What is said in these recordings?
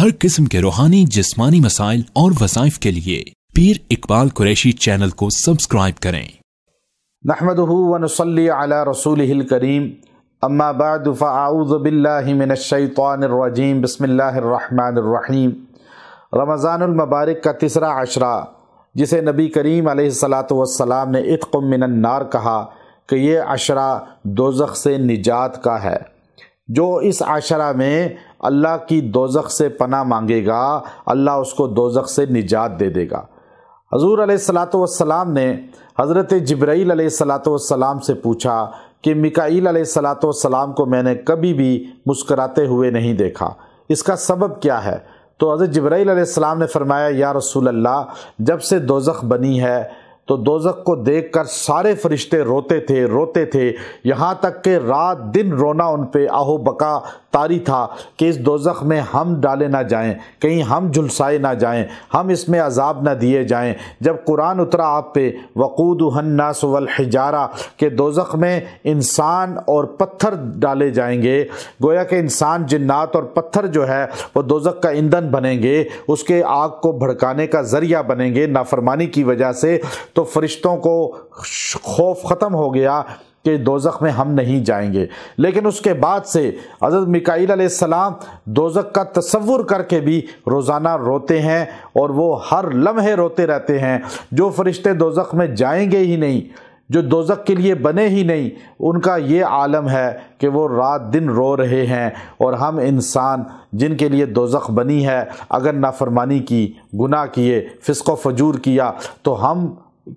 हर किस्म के रूहानी जिस्मानी मसाइल और वसाइफ के लिए पीर इकबाल कुरैशी चैनल को सब्सक्राइब करें नहमदली रसूल करीम अम्माबादफ़ाउज़बिल्लिमिनशैतरजीम बसमीम रमज़ानमबारक का तीसरा अशरा जिसे नबी करीम सलाम ने इतकुमिनन्नार कहा कि ये अशरा दोजख से निजात का है जो इस आशरा में अल्लाह की दोजख से पना मांगेगा अल्लाह उसको दोजख से निजात दे देगा हजूर सलाम ने हज़रत जब्राईल सलाम से पूछा कि मिकाईल सलाम को मैंने कभी भी मुस्कराते हुए नहीं देखा इसका सबब क्या है तो हज़रत जब्राईल सलाम ने फरमाया या रसूल अल्लाह जब से दोजख बनी है तो दोजक को देखकर सारे फरिश्ते रोते थे रोते थे यहाँ तक कि रात दिन रोना उन पे आहो बका तारी था कि इस दोजख में हम डाले ना जाएं कहीं हम झुलसाए ना जाएं हम इसमें अजाब ना दिए जाएं जब कुरान उतरा आप पे वक़ूद हन्नास हिजारा के दोजख में इंसान और पत्थर डाले जाएंगे गोया कि इंसान जिन्नात और पत्थर जो है वो दोजख का ईंधन बनेंगे उसके आग को भड़काने का ज़रिया बनेंगे नाफरमानी की वजह से तो फरिश्तों को खौफ ख़त्म हो गया कि दोजख में हम नहीं जाएंगे लेकिन उसके बाद से हज़रत मिकाईल सलाम दोजख का तस्वुर करके भी रोज़ाना रोते हैं और वो हर लम्हे रोते रहते हैं जो फरिश्ते दोजख में जाएंगे ही नहीं जो दोजक के लिए बने ही नहीं उनका ये आलम है कि वो रात दिन रो रहे हैं और हम इंसान जिनके लिए दोजख बनी है अगर नाफरमानी की गुनाह किए फिसको फजूर किया तो हम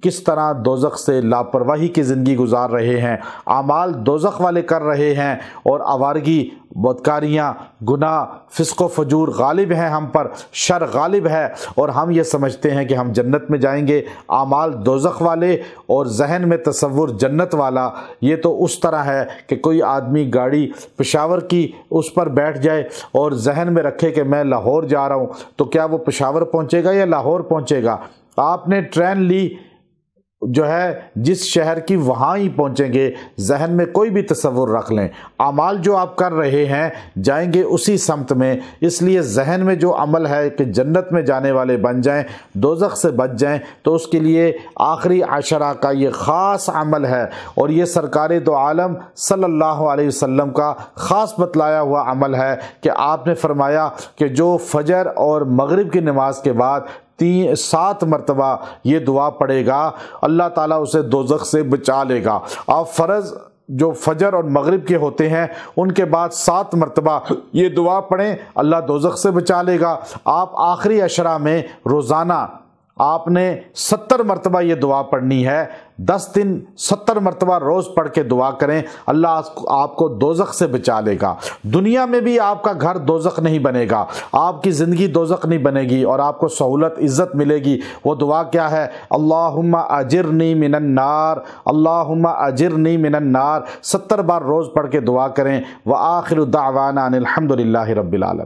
किस तरह दोजख से लापरवाही की ज़िंदगी गुजार रहे हैं आमाल दोजख वाले कर रहे हैं और आवारगी बदकारियाँ गुनाह फिसको फजूर गालिब हैं हम पर शर गालिब है और हम ये समझते हैं कि हम जन्नत में जाएंगे आमाल दोजख वाले और जहन में तसवुर जन्नत वाला ये तो उस तरह है कि कोई आदमी गाड़ी पेशावर की उस पर बैठ जाए और जहन में रखे कि मैं लाहौर जा रहा हूँ तो क्या वो पेशावर पहुँचेगा या लाहौर पहुँचेगा आपने ट्रेन ली जो है जिस शहर की वहाँ ही पहुँचेंगे जहन में कोई भी तस्वुर रख लें अमाल जो आप कर रहे हैं जाएंगे उसी समत में इसलिए जहन में जो अमल है कि जन्नत में जाने वाले बन जाएं दोजख से बच जाएं तो उसके लिए आखिरी आशरा का ये ख़ास अमल है और ये सरकार तो आलम सल्ला वसम का ख़ास बतलाया हुआ अमल है कि आपने फरमाया कि जो फजर और मगरब की नमाज के बाद तीन सात मरतबा ये दुआ पड़ेगा अल्लाह ताला उसे दोजख से बचा लेगा आप फ़र्ज़ जो फजर और मगरिब के होते हैं उनके बाद सात मरतबा ये दुआ पढ़ें अल्लाह दोजख से बचा लेगा आप आखिरी अशरा में रोज़ाना आपने सत्तर मरतबा ये दुआ पढ़नी है दस दिन सत्तर मरतबा रोज़ पढ़ के दुआ करें अल्लाह आपको दोजख से बचा लेगा दुनिया में भी आपका घर दोजख नहीं बनेगा आपकी ज़िंदगी दोजख नहीं बनेगी और आपको सहूलत इज़्ज़त मिलेगी वो दुआ क्या है अल्लाहुम्मा नी मिनन्नार अल्लाहुम्मा नी मिनन्नार सत्तर बार रोज़ पढ़ के दुआ करें व आखिर दावाना अनिलहमदिल्ला रबालम